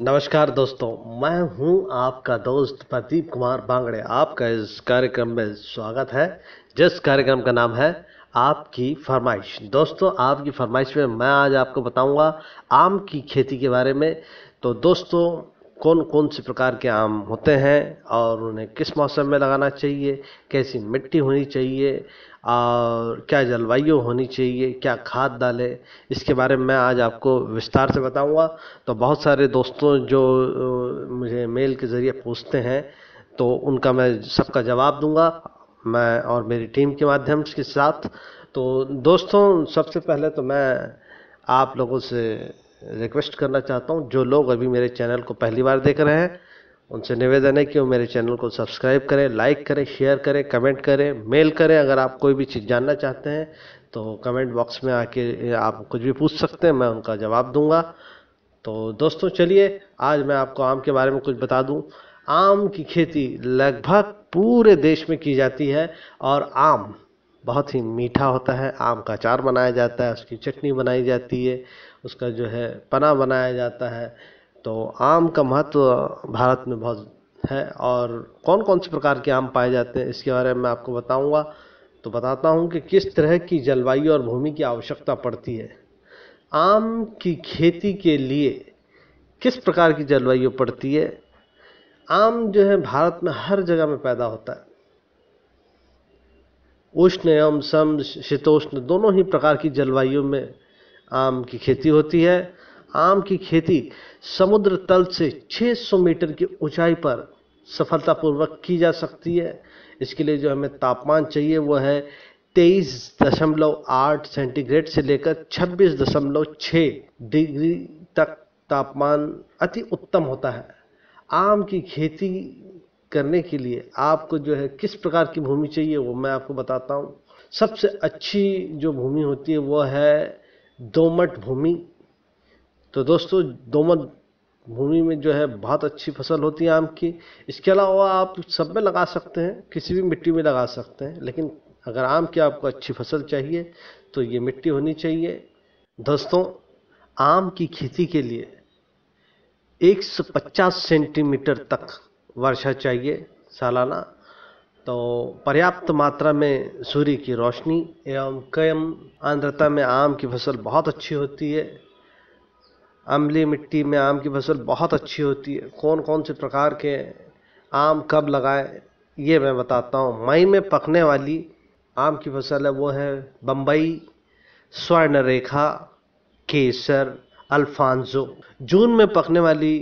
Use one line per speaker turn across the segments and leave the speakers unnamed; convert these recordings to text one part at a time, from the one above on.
नमस्कार दोस्तों मैं हूं आपका दोस्त प्रदीप कुमार बांगड़े आपका इस कार्यक्रम में स्वागत है जिस कार्यक्रम का नाम है आपकी फरमाइश दोस्तों आपकी फरमाइश में मैं आज आपको बताऊंगा आम की खेती के बारे में तो दोस्तों कौन कौन से प्रकार के आम होते हैं और उन्हें किस मौसम में लगाना चाहिए कैसी मिट्टी होनी चाहिए और क्या जलवायु होनी चाहिए क्या खाद डालें इसके बारे में मैं आज आपको विस्तार से बताऊंगा तो बहुत सारे दोस्तों जो मुझे मेल के ज़रिए पूछते हैं तो उनका मैं सबका जवाब दूंगा मैं और मेरी टीम के माध्यम के साथ तो दोस्तों सबसे पहले तो मैं आप लोगों से रिक्वेस्ट करना चाहता हूँ जो लोग अभी मेरे चैनल को पहली बार देख रहे हैं उनसे निवेदन है कि वो मेरे चैनल को सब्सक्राइब करें लाइक करें शेयर करें कमेंट करें मेल करें अगर आप कोई भी चीज़ जानना चाहते हैं तो कमेंट बॉक्स में आके आप कुछ भी पूछ सकते हैं मैं उनका जवाब दूंगा तो दोस्तों चलिए आज मैं आपको आम के बारे में कुछ बता दूं आम की खेती लगभग पूरे देश में की जाती है और आम बहुत ही मीठा होता है आम का अचार बनाया जाता है उसकी चटनी बनाई जाती है उसका जो है पना बनाया जाता है तो आम का महत्व भारत में बहुत है और कौन कौन से प्रकार के आम पाए जाते हैं इसके बारे में मैं आपको बताऊँगा तो बताता हूँ कि किस तरह की जलवायु और भूमि की आवश्यकता पड़ती है आम की खेती के लिए किस प्रकार की जलवायु पड़ती है आम जो है भारत में हर जगह में पैदा होता है उष्ण एवं सम शीतोष्ण दोनों ही प्रकार की जलवायु में आम की खेती होती है आम की खेती समुद्र तल से 600 मीटर की ऊंचाई पर सफलतापूर्वक की जा सकती है इसके लिए जो हमें तापमान चाहिए वह है तेईस दशमलव आठ सेंटीग्रेड से लेकर छब्बीस दशमलव छः डिग्री तक तापमान अति उत्तम होता है आम की खेती करने के लिए आपको जो है किस प्रकार की भूमि चाहिए वो मैं आपको बताता हूँ सबसे अच्छी जो भूमि होती है वह है दोमट भूमि तो दोस्तों दोमट भूमि में जो है बहुत अच्छी फसल होती है आम की इसके अलावा आप सब में लगा सकते हैं किसी भी मिट्टी में लगा सकते हैं लेकिन अगर आम की आपको अच्छी फसल चाहिए तो ये मिट्टी होनी चाहिए दोस्तों आम की खेती के लिए 150 सेंटीमीटर तक वर्षा चाहिए सालाना तो पर्याप्त मात्रा में सूर्य की रोशनी एवं कयम आंध्रता में आम की फसल बहुत अच्छी होती है अम्ली मिट्टी में आम की फसल बहुत अच्छी होती है कौन कौन से प्रकार के आम कब लगाएं ये मैं बताता हूँ मई में पकने वाली आम की फसल है वो है बम्बई स्वर्णरेखा केसर अल्फांजो जून में पकने वाली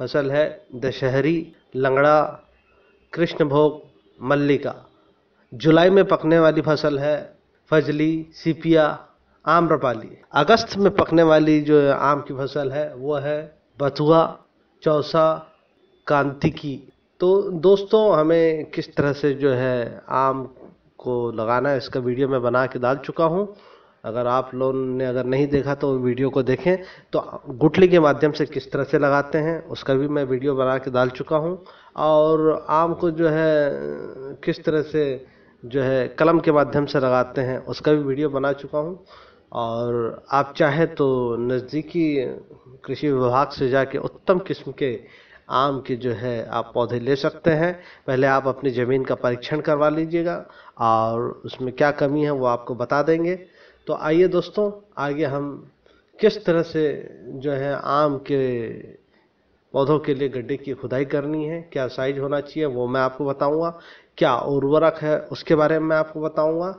फसल है दशहरी लंगड़ा कृष्णभोग मल्लिका जुलाई में पकने वाली फसल है फजली सीपिया आम्रपाली अगस्त में पकने वाली जो आम की फसल है वो है बथुआ चौसा कांतिकी तो दोस्तों हमें किस तरह से जो है आम को लगाना है इसका वीडियो मैं बना के डाल चुका हूँ अगर आप लोगों ने अगर नहीं देखा तो वीडियो को देखें तो गुठली के माध्यम से किस तरह से लगाते हैं उसका भी मैं वीडियो बना के डाल चुका हूँ और आम को जो है किस तरह से जो है कलम के माध्यम से लगाते हैं उसका भी वीडियो बना चुका हूँ और आप चाहें तो नज़दीकी कृषि विभाग से जाके उत्तम किस्म के आम के जो है आप पौधे ले सकते हैं पहले आप अपनी ज़मीन का परीक्षण करवा लीजिएगा और उसमें क्या कमी है वो आपको बता देंगे तो आइए दोस्तों आगे हम किस तरह से जो है आम के पौधों के लिए गड्ढे की खुदाई करनी है क्या साइज होना चाहिए वो मैं आपको बताऊंगा क्या उर्वरक है उसके बारे में मैं आपको बताऊंगा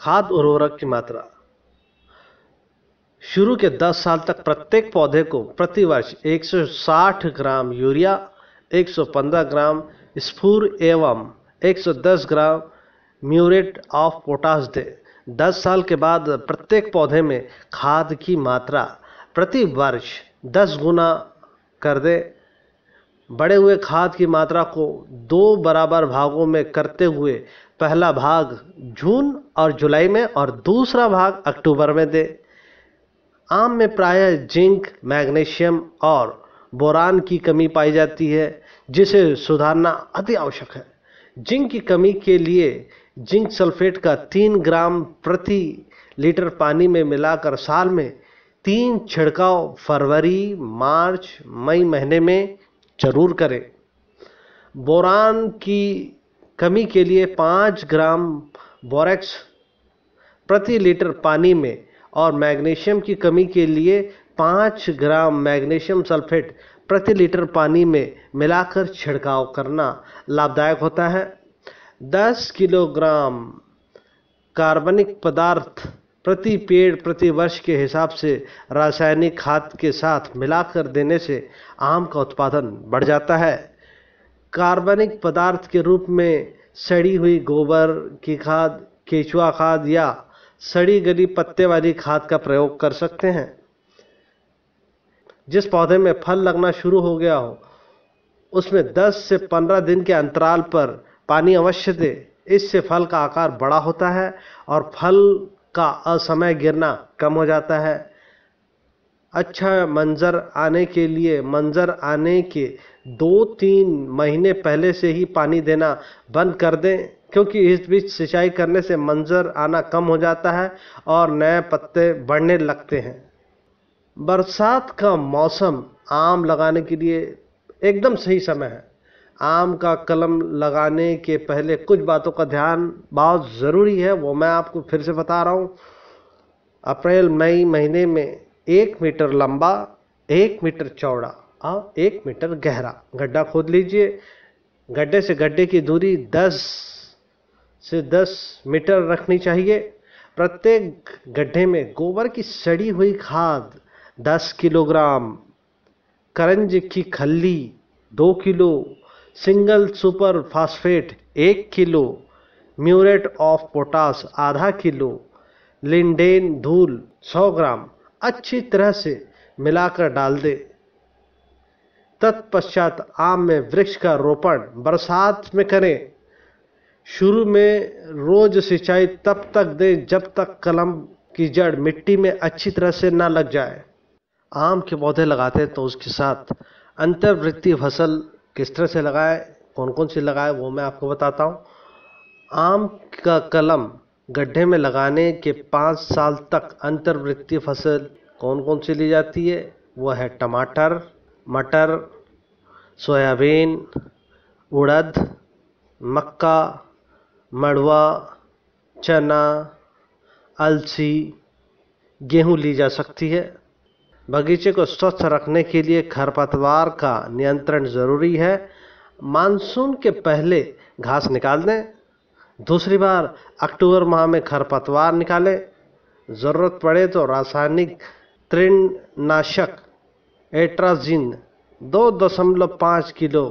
खाद उर्वरक की मात्रा शुरू के 10 साल तक प्रत्येक पौधे को प्रतिवर्ष 160 ग्राम यूरिया 115 ग्राम स्फूर एवं 110 ग्राम म्यूरेट ऑफ पोटास दें दस साल के बाद प्रत्येक पौधे में खाद की मात्रा प्रति वर्ष दस गुना कर दे बड़े हुए खाद की मात्रा को दो बराबर भागों में करते हुए पहला भाग जून और जुलाई में और दूसरा भाग अक्टूबर में दे आम में प्रायः जिंक मैग्नीशियम और बोरान की कमी पाई जाती है जिसे सुधारना अति आवश्यक है जिंक की कमी के लिए जिंक सल्फेट का तीन ग्राम प्रति लीटर पानी में मिलाकर साल में तीन छिड़काव फरवरी मार्च मई महीने में जरूर करें बोरान की कमी के लिए पाँच ग्राम बोरेक्स प्रति लीटर पानी में और मैग्नीशियम की कमी के लिए पाँच ग्राम मैग्नीशियम सल्फेट प्रति लीटर पानी में मिलाकर छिड़काव करना लाभदायक होता है दस किलोग्राम कार्बनिक पदार्थ प्रति पेड़ प्रति वर्ष के हिसाब से रासायनिक खाद के साथ मिलाकर देने से आम का उत्पादन बढ़ जाता है कार्बनिक पदार्थ के रूप में सड़ी हुई गोबर की खाद केचुआ खाद या सड़ी गली पत्ते वाली खाद का प्रयोग कर सकते हैं जिस पौधे में फल लगना शुरू हो गया हो उसमें 10 से 15 दिन के अंतराल पर पानी अवश्य दे इससे फल का आकार बड़ा होता है और फल का असमय गिरना कम हो जाता है अच्छा मंजर आने के लिए मंजर आने के दो तीन महीने पहले से ही पानी देना बंद कर दें क्योंकि इस बीच सिंचाई करने से मंजर आना कम हो जाता है और नए पत्ते बढ़ने लगते हैं बरसात का मौसम आम लगाने के लिए एकदम सही समय है आम का कलम लगाने के पहले कुछ बातों का ध्यान बहुत ज़रूरी है वो मैं आपको फिर से बता रहा हूँ अप्रैल मई महीने में एक मीटर लंबा एक मीटर चौड़ा और एक मीटर गहरा गड्ढा खोद लीजिए गड्ढे से गड्ढे की दूरी 10 से 10 मीटर रखनी चाहिए प्रत्येक गड्ढे में गोबर की सड़ी हुई खाद 10 किलोग्राम करंज की खल्ली 2 किलो सिंगल सुपर फास्फेट एक किलो म्यूरेट ऑफ पोटास आधा किलो लिंडेन धूल 100 ग्राम अच्छी तरह से मिलाकर डाल दें तत्पश्चात आम में वृक्ष का रोपण बरसात में करें शुरू में रोज सिंचाई तब तक दें जब तक कलम की जड़ मिट्टी में अच्छी तरह से ना लग जाए आम के पौधे लगाते हैं तो उसके साथ अंतर्वृत्तीय फसल किस तरह से लगाए कौन कौन सी लगाए वो मैं आपको बताता हूँ आम का कलम गड्ढे में लगाने के पाँच साल तक अंतर्वृत्तीय फसल कौन कौन सी ली जाती है वह है टमाटर मटर सोयाबीन उड़द मक्का मड़वा चना अलसी गेहूँ ली जा सकती है बगीचे को स्वच्छ रखने के लिए खरपतवार का नियंत्रण जरूरी है मानसून के पहले घास निकाल दें दूसरी बार अक्टूबर माह में खरपतवार निकालें ज़रूरत पड़े तो रासायनिक तृणनाशक एट्राजिन दो दशमलव पाँच किलो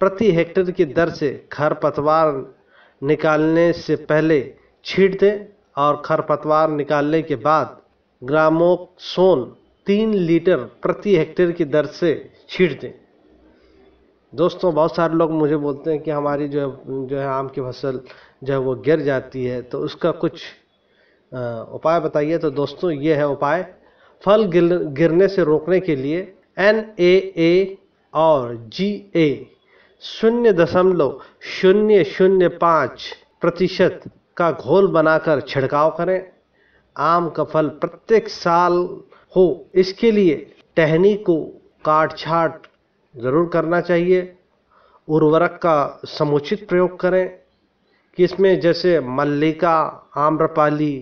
प्रति हेक्टेयर की दर से खरपतवार निकालने से पहले छीट दें और खरपतवार निकालने के बाद ग्रामोक्सोन तीन लीटर प्रति हेक्टेयर की दर से छीट दें दोस्तों बहुत सारे लोग मुझे बोलते हैं कि हमारी जो है जो है आम की फसल जो है वो गिर जाती है तो उसका कुछ उपाय बताइए तो दोस्तों ये है उपाय फल गिर गिरने से रोकने के लिए एन ए ए और जी ए शून्य दशमलव शून्य शून्य पाँच प्रतिशत का घोल बनाकर छिड़काव करें आम का फल प्रत्येक साल हो इसके लिए टहनी को काट छाट ज़रूर करना चाहिए उर्वरक का समुचित प्रयोग करें कि इसमें जैसे मल्लिका आम्रपाली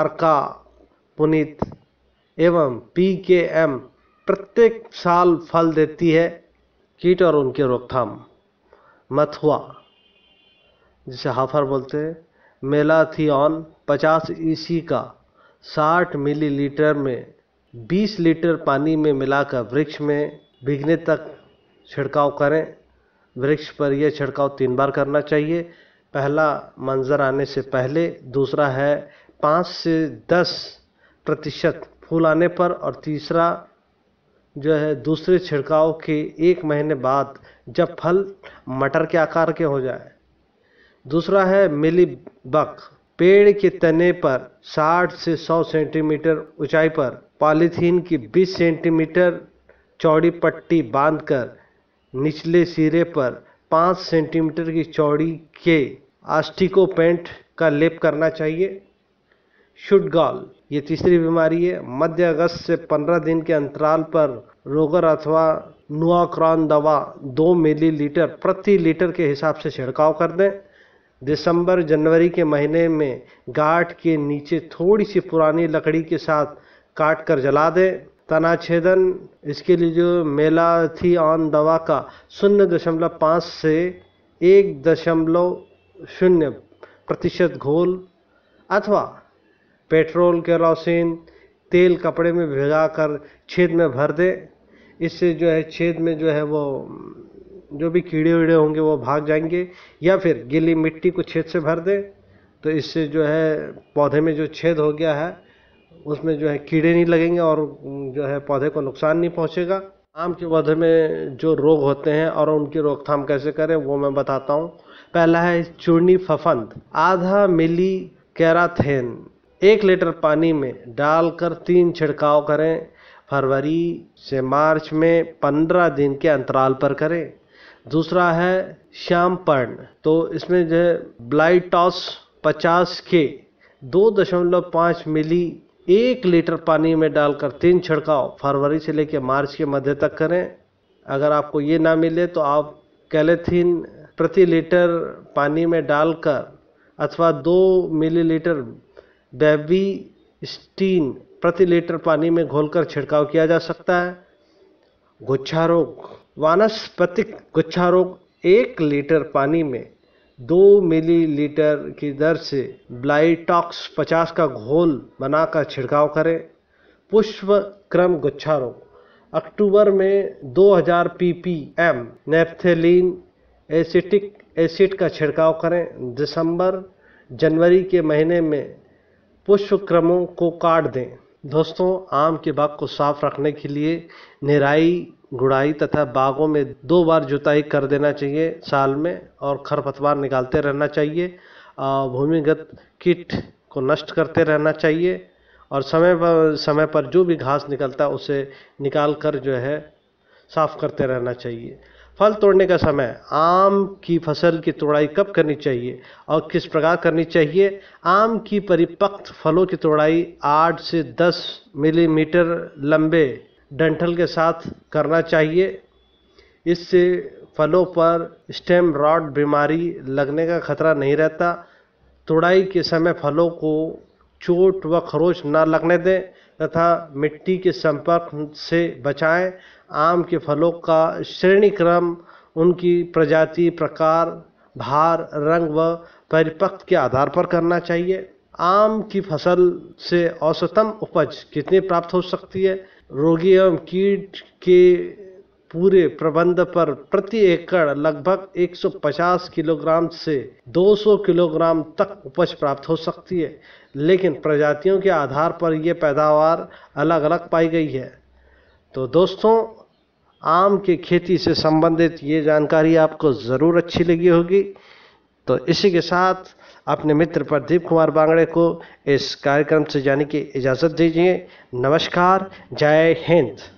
अर्का पुनीत एवं पी के एम प्रत्येक साल फल देती है कीट और उनकी रोकथाम मथुआ जिसे हाफर बोलते हैं मेलाथियन पचास ईसी का साठ मिलीलीटर में बीस लीटर पानी में मिलाकर वृक्ष में भीगने तक छिड़काव करें वृक्ष पर यह छिड़काव तीन बार करना चाहिए पहला मंजर आने से पहले दूसरा है पाँच से दस प्रतिशत फूल आने पर और तीसरा जो है दूसरे छिड़काव के एक महीने बाद जब फल मटर के आकार के हो जाए दूसरा है मिली बक पेड़ के तने पर 60 से 100 सेंटीमीटर ऊंचाई पर पॉलीथीन की 20 सेंटीमीटर चौड़ी पट्टी बांधकर निचले सिरे पर 5 सेंटीमीटर की चौड़ी के आस्टिको पेंट का लेप करना चाहिए शुटगॉल ये तीसरी बीमारी है मध्य अगस्त से 15 दिन के अंतराल पर रोगर अथवा नुआक्रॉन दवा 2 मिलीलीटर प्रति लीटर के हिसाब से छिड़काव कर दें दिसंबर जनवरी के महीने में गाठ के नीचे थोड़ी सी पुरानी लकड़ी के साथ काट कर जला दें तनाछेदन इसके लिए जो ऑन दवा का शून्य दशमलव पाँच से एक दशमलव शून्य प्रतिशत घोल अथवा पेट्रोल केरोसिन तेल कपड़े में भिगा कर छेद में भर दें इससे जो है छेद में जो है वो जो भी कीड़े वीड़े होंगे वो भाग जाएंगे या फिर गीली मिट्टी को छेद से भर दें तो इससे जो है पौधे में जो छेद हो गया है उसमें जो है कीड़े नहीं लगेंगे और जो है पौधे को नुकसान नहीं पहुँचेगा आम के पौधे में जो रोग होते हैं और उनकी रोकथाम कैसे करें वो मैं बताता हूँ पहला है चूर्णी फफंद आधा मिली कैराथेन एक लीटर पानी में डालकर तीन छिड़काव करें फरवरी से मार्च में पंद्रह दिन के अंतराल पर करें दूसरा है श्याम पर्ण तो इसमें जो है ब्लाइटॉस पचास के दो दशमलव पाँच मिली एक लीटर पानी में डालकर तीन छिड़काव फरवरी से लेकर मार्च के मध्य तक करें अगर आपको ये ना मिले तो आप कैलेथीन प्रति लीटर पानी में डालकर अथवा दो मिलीलीटर बेबी स्टीन प्रति लीटर पानी में घोलकर छिड़काव किया जा सकता है गुच्छा रोग वानस्पतिक गुच्छारोग एक लीटर पानी में दो मिलीलीटर की दर से ब्लाइटॉक्स पचास का घोल बनाकर छिड़काव करें पुष्पक्रम गुच्छारोग अक्टूबर में 2000 ppm नेपथेलिन एसिटिक एसिड का छिड़काव करें दिसंबर जनवरी के महीने में पुष्पक्रमों को काट दें दोस्तों आम के बाग को साफ रखने के लिए निराई गुड़ाई तथा बागों में दो बार जुताई कर देना चाहिए साल में और खरपतवार निकालते रहना चाहिए और भूमिगत कीट को नष्ट करते रहना चाहिए और समय पर समय पर जो भी घास निकलता है उसे निकाल कर जो है साफ करते रहना चाहिए फल तोड़ने का समय आम की फसल की तोड़ाई कब करनी चाहिए और किस प्रकार करनी चाहिए आम की परिपक्व फलों की तोड़ाई आठ से दस मिलीमीटर लंबे डंठल के साथ करना चाहिए इससे फलों पर स्टेम रॉड बीमारी लगने का खतरा नहीं रहता तुड़ाई के समय फलों को चोट व खरोच ना लगने दें तथा मिट्टी के संपर्क से बचाएं आम के फलों का श्रेणी क्रम उनकी प्रजाति प्रकार भार रंग व परिपक्व के आधार पर करना चाहिए आम की फसल से औसतन उपज कितनी प्राप्त हो सकती है रोगी एवं कीट के पूरे प्रबंध पर प्रति एकड़ लगभग 150 किलोग्राम से 200 किलोग्राम तक उपज प्राप्त हो सकती है लेकिन प्रजातियों के आधार पर यह पैदावार अलग अलग पाई गई है तो दोस्तों आम के खेती से संबंधित ये जानकारी आपको ज़रूर अच्छी लगी होगी तो इसी के साथ अपने मित्र प्रदीप कुमार बांगड़े को इस कार्यक्रम से जाने की इजाज़त दीजिए नमस्कार जय हिंद